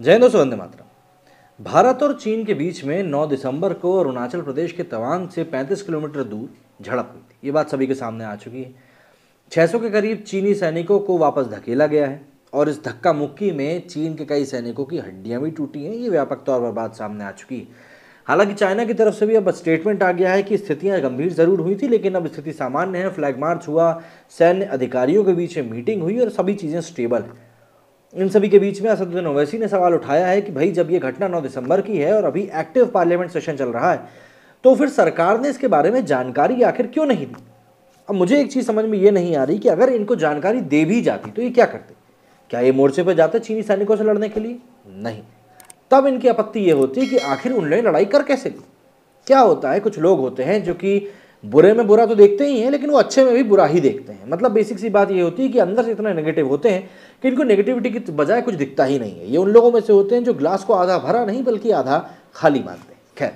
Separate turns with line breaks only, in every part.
जय दोस्तों वंदे मातरम भारत और चीन के बीच में 9 दिसंबर को अरुणाचल प्रदेश के तवांग से 35 किलोमीटर दूर झड़प हुई थी ये बात सभी के सामने आ चुकी है 600 के करीब चीनी सैनिकों को वापस धकेला गया है और इस धक्का मुक्की में चीन के कई सैनिकों की हड्डियाँ भी टूटी हैं ये व्यापक तौर पर बात सामने आ चुकी है हालांकि चाइना की तरफ से भी अब स्टेटमेंट आ गया है कि स्थितियां गंभीर जरूर हुई थी लेकिन अब स्थिति सामान्य है फ्लैग मार्च हुआ सैन्य अधिकारियों के बीच में मीटिंग हुई और सभी चीज़ें स्टेबल हैं इन सभी के बीच में असदुद्दीन ओवैसी ने सवाल उठाया है कि भाई जब ये घटना नौ दिसंबर की है और अभी एक्टिव पार्लियामेंट सेशन चल रहा है तो फिर सरकार ने इसके बारे में जानकारी आखिर क्यों नहीं दी अब मुझे एक चीज़ समझ में ये नहीं आ रही कि अगर इनको जानकारी दे भी जाती तो ये क्या करते क्या ये मोर्चे पर जाते चीनी सैनिकों से लड़ने के लिए नहीं तब इनकी आपत्ति ये होती है कि आखिर उन्होंने लड़ाई कर कैसे ली क्या होता है कुछ लोग होते हैं जो कि बुरे में बुरा तो देखते ही हैं लेकिन वो अच्छे में भी बुरा ही देखते हैं मतलब बेसिक सी बात ये होती है कि अंदर से इतना नेगेटिव होते हैं कि इनको नेगेटिविटी की बजाय कुछ दिखता ही नहीं है ये उन लोगों में से होते हैं जो ग्लास को आधा भरा नहीं बल्कि आधा खाली मानते हैं खैर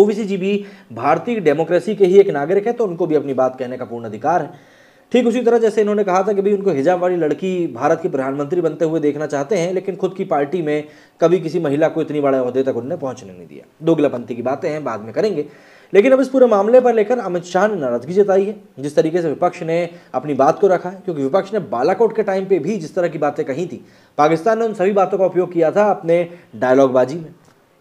ओबीसी जी भी भारतीय डेमोक्रेसी के ही एक नागरिक है तो उनको भी अपनी बात कहने का पूर्ण अधिकार है ठीक उसी तरह जैसे इन्होंने कहा था कि भाई उनको हिजाब वाली लड़की भारत की प्रधानमंत्री बनते हुए देखना चाहते हैं लेकिन खुद की पार्टी में कभी किसी महिला को इतनी बड़े अहदे तक उन्होंने पहुंचने नहीं दिया दोगलापंथी की बातें हैं बाद में करेंगे लेकिन अब इस पूरे मामले पर लेकर अमित शाह ने नाराजगी जताई है जिस तरीके से विपक्ष ने अपनी बात को रखा है क्योंकि विपक्ष ने बालाकोट के टाइम पे भी जिस तरह की बातें कही थी पाकिस्तान ने उन सभी बातों का उपयोग किया था अपने डायलॉगबाजी में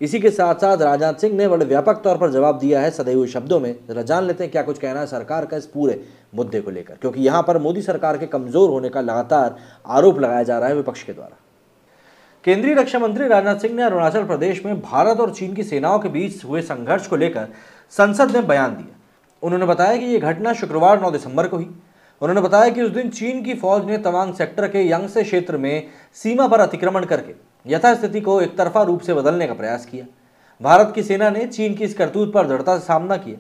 इसी के साथ साथ राजनाथ सिंह ने बड़े व्यापक तौर पर जवाब दिया है सदैव शब्दों में जान लेते हैं क्या कुछ कहना है सरकार का इस पूरे मुद्दे को लेकर क्योंकि यहाँ पर मोदी सरकार के कमज़ोर होने का लगातार आरोप लगाया जा रहा है विपक्ष के द्वारा केंद्रीय रक्षा मंत्री राजनाथ सिंह ने अरुणाचल प्रदेश में भारत और चीन की सेनाओं के बीच हुए संघर्ष को लेकर संसद में बयान दिया उन्होंने बताया कि यह घटना शुक्रवार 9 दिसंबर को हुई उन्होंने बताया कि उस दिन चीन की फौज ने तवांग सेक्टर के यंगसे क्षेत्र में सीमा पर अतिक्रमण करके यथास्थिति को एक तरफा रूप से बदलने का प्रयास किया भारत की सेना ने चीन की इस करतूत पर दृढ़ता से सामना किया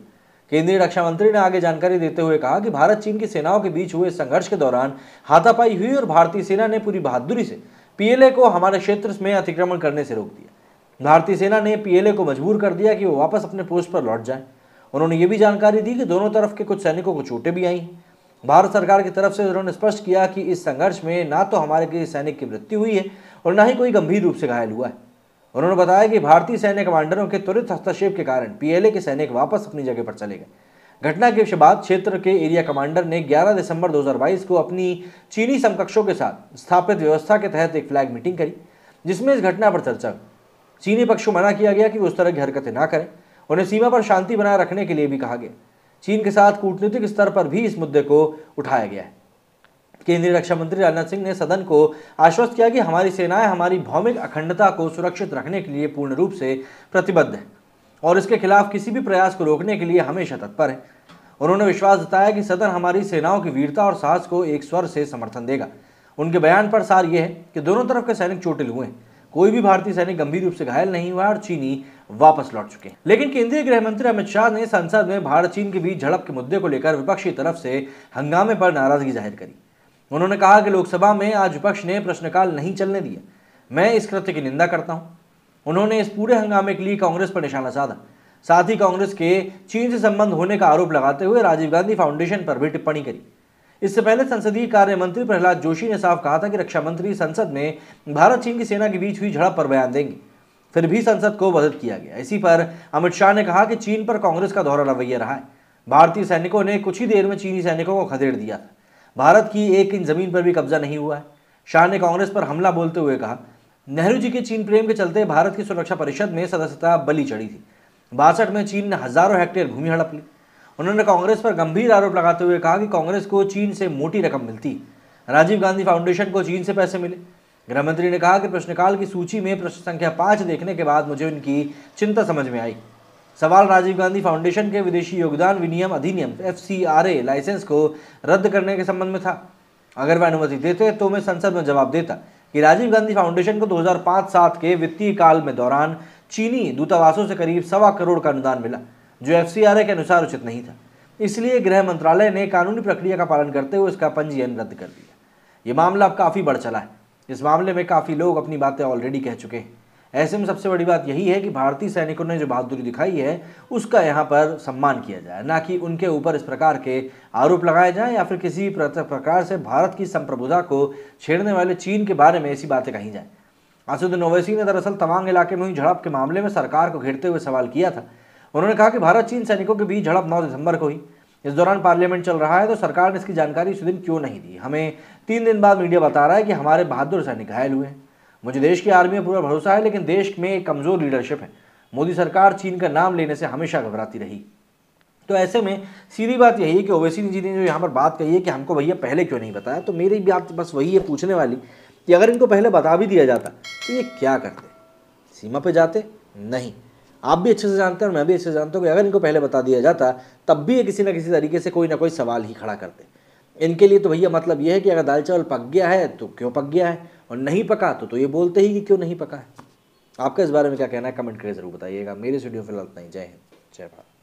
केंद्रीय रक्षा मंत्री ने आगे जानकारी देते हुए कहा कि भारत चीन की सेनाओं के बीच हुए संघर्ष के दौरान हाथापाई हुई और भारतीय सेना ने पूरी बहादुरी से पीएलए को हमारे क्षेत्र में अतिक्रमण करने से रोक दिया भारतीय सेना ने पीएलए को मजबूर कर दिया कि वो वापस अपने पोस्ट पर लौट जाए उन्होंने ये भी जानकारी दी कि दोनों तरफ के कुछ सैनिकों को चोटें भी आई भारत सरकार की तरफ से उन्होंने स्पष्ट किया कि इस संघर्ष में ना तो हमारे किसी सैनिक की मृत्यु हुई है और ना ही कोई गंभीर रूप से घायल हुआ है उन्होंने बताया कि भारतीय सैन्य कमांडरों के त्वरित हस्तक्षेप के कारण पीएलए के सैनिक वापस अपनी जगह पर चले गए घटना के बाद क्षेत्र के एरिया कमांडर ने 11 दिसंबर 2022 को अपनी चीनी समकक्षों के साथ स्थापित व्यवस्था के तहत एक फ्लैग मीटिंग करी जिसमें इस घटना पर चर्चा हुई चीनी पक्ष को मना किया गया कि वो उस तरह की हरकतें ना करें उन्हें सीमा पर शांति बनाए रखने के लिए भी कहा गया चीन के साथ कूटनीतिक स्तर पर भी इस मुद्दे को उठाया गया है केंद्रीय रक्षा मंत्री राजनाथ सिंह ने सदन को आश्वस्त किया कि हमारी सेनाएं हमारी भौमिक अखंडता को सुरक्षित रखने के लिए पूर्ण रूप से प्रतिबद्ध है और इसके खिलाफ किसी भी प्रयास को रोकने के लिए हमेशा तत्पर है उन्होंने विश्वास जताया कि सदन हमारी सेनाओं की वीरता और साहस को एक स्वर से समर्थन देगा उनके बयान पर सार यह है कि दोनों तरफ के सैनिक चोटिल हुए हैं कोई भी भारतीय सैनिक गंभीर रूप से घायल नहीं हुआ और चीनी वापस लौट चुके हैं लेकिन केंद्रीय गृह मंत्री अमित शाह ने संसद में भारत चीन के बीच झड़प के मुद्दे को लेकर विपक्ष की तरफ से हंगामे पर नाराजगी जाहिर करी उन्होंने कहा कि लोकसभा में आज विपक्ष ने प्रश्नकाल नहीं चलने दिया मैं इस कृत्य की निंदा करता हूं उन्होंने इस पूरे हंगामे के लिए कांग्रेस पर निशाना साधा साथ ही कांग्रेस के चीन से संबंध होने का आरोप लगाते हुए राजीव गांधी फाउंडेशन पर भी टिप्पणी करी इससे पहले संसदीय कार्य मंत्री प्रहलाद जोशी ने साफ कहा था कि रक्षा मंत्री संसद में भारत चीन की सेना के बीच हुई झड़प पर बयान देंगे फिर भी संसद को बदल किया गया इसी पर अमित शाह ने कहा कि चीन पर कांग्रेस का दोहरा रवैया रहा है भारतीय सैनिकों ने कुछ ही देर में चीनी सैनिकों को खदेड़ दिया था भारत की एक इन जमीन पर भी कब्जा नहीं हुआ है शाह ने कांग्रेस पर हमला बोलते हुए कहा नेहरू जी के चीन प्रेम के चलते भारत की सुरक्षा परिषद में सदस्यता बली चढ़ी थी बासठ में चीन ने हजारों हेक्टेयर भूमि हड़प ली उन्होंने कांग्रेस पर गंभीर आरोप लगाते हुए कहा कि कांग्रेस को चीन से मोटी रकम मिलती राजीव गांधी फाउंडेशन को चीन से पैसे मिले गृहमंत्री ने कहा कि प्रश्नकाल की सूची में प्रश्न संख्या पांच देखने के बाद मुझे उनकी चिंता समझ में आई सवाल राजीव गांधी फाउंडेशन के विदेशी योगदान विनियम अधिनियम एफ लाइसेंस को रद्द करने के संबंध में था अगर वह अनुमति देते तो मैं संसद में जवाब देता कि राजीव गांधी फाउंडेशन को 2005 सात के वित्तीय काल में दौरान चीनी दूतावासों से करीब सवा करोड़ का अनुदान मिला जो एफ के अनुसार उचित नहीं था इसलिए गृह मंत्रालय ने कानूनी प्रक्रिया का पालन करते हुए इसका पंजीयन रद्द कर दिया ये मामला अब काफ़ी बढ़ चला है इस मामले में काफ़ी लोग अपनी बातें ऑलरेडी कह चुके हैं ऐसे में सबसे बड़ी बात यही है कि भारतीय सैनिकों ने जो बहादुरी दिखाई है उसका यहाँ पर सम्मान किया जाए ना कि उनके ऊपर इस प्रकार के आरोप लगाए जाएं या फिर किसी प्रकार से भारत की संप्रभुता को छेड़ने वाले चीन के बारे में ऐसी बातें कही जाएँ असुद्दीन ओवैसी ने दरअसल तवांग इलाके में हुई झड़प के मामले में सरकार को घेरते हुए सवाल किया था उन्होंने कहा कि भारत चीन सैनिकों के बीच झड़प नौ दिसंबर को हुई इस दौरान पार्लियामेंट चल रहा है तो सरकार ने इसकी जानकारी उस दिन क्यों नहीं दी हमें तीन दिन बाद मीडिया बता रहा है कि हमारे बहादुर सैनिक घायल हुए हैं मुझे देश की आर्मी में पूरा भरोसा है लेकिन देश में कमज़ोर लीडरशिप है मोदी सरकार चीन का नाम लेने से हमेशा घबराती रही तो ऐसे में सीधी बात यही है कि ओवैसी जी ने जो यहाँ पर बात कही है कि हमको भैया पहले क्यों नहीं बताया तो मेरी बात बस वही है पूछने वाली कि अगर इनको पहले बता भी दिया जाता तो ये क्या करते सीमा पे जाते नहीं आप भी अच्छे से जानते हैं और मैं भी अच्छे से जानता हूँ कि अगर इनको पहले बता दिया जाता तब भी ये किसी ना किसी तरीके से कोई ना कोई सवाल ही खड़ा करते इनके लिए तो भैया मतलब ये है कि अगर दाल चावल पक गया है तो क्यों पक गया है और नहीं पका तो तो ये बोलते ही कि क्यों नहीं पका है आपका इस बारे में क्या कहना है कमेंट करके ज़रूर बताइएगा मेरे स्टूडियो फिलहाल इतना ही जय हिंद जय भारत